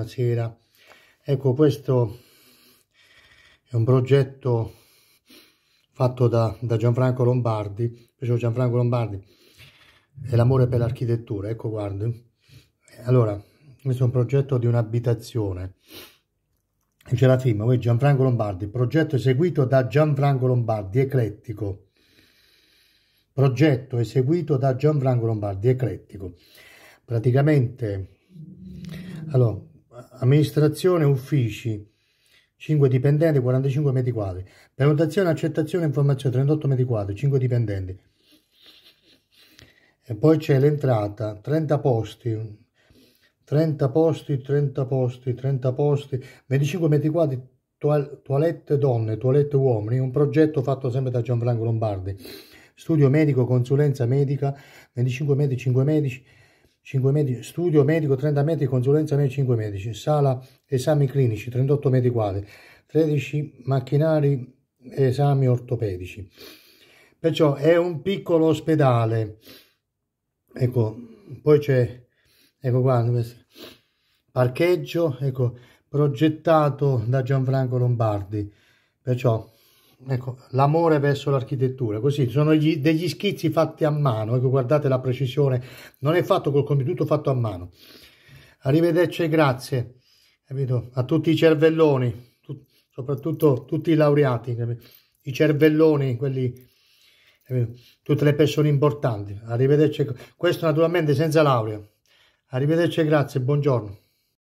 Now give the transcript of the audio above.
la cera ecco questo è un progetto fatto da, da Gianfranco Lombardi Perciò Gianfranco Lombardi è l'amore per l'architettura ecco guardi allora questo è un progetto di un'abitazione c'è la firma poi Gianfranco Lombardi progetto eseguito da Gianfranco Lombardi eclettico progetto eseguito da Gianfranco Lombardi eclettico praticamente allora amministrazione uffici 5 dipendenti 45 metri quadri prenotazione accettazione informazione 38 metri quadri 5 dipendenti e poi c'è l'entrata 30 posti 30 posti 30 posti 30 posti 25 metri quadri toilette donne toilette uomini un progetto fatto sempre da Gianfranco Lombardi studio medico consulenza medica 25 metri 5 medici 5 medici, studio medico 30 medici, consulenza medica 5 medici, sala esami clinici 38 metri quadri, 13 macchinari esami ortopedici. Perciò è un piccolo ospedale. Ecco, poi c'è, ecco qua, parcheggio, ecco, progettato da Gianfranco Lombardi. Perciò ecco, l'amore verso l'architettura, così sono gli, degli schizzi fatti a mano, ecco, guardate la precisione, non è fatto col computer, tutto fatto a mano. Arrivederci e grazie, capito? A tutti i cervelloni, tu, soprattutto tutti i laureati, capito? i cervelloni, quelli, capito? tutte le persone importanti. Arrivederci, questo naturalmente senza laurea. Arrivederci e grazie, buongiorno.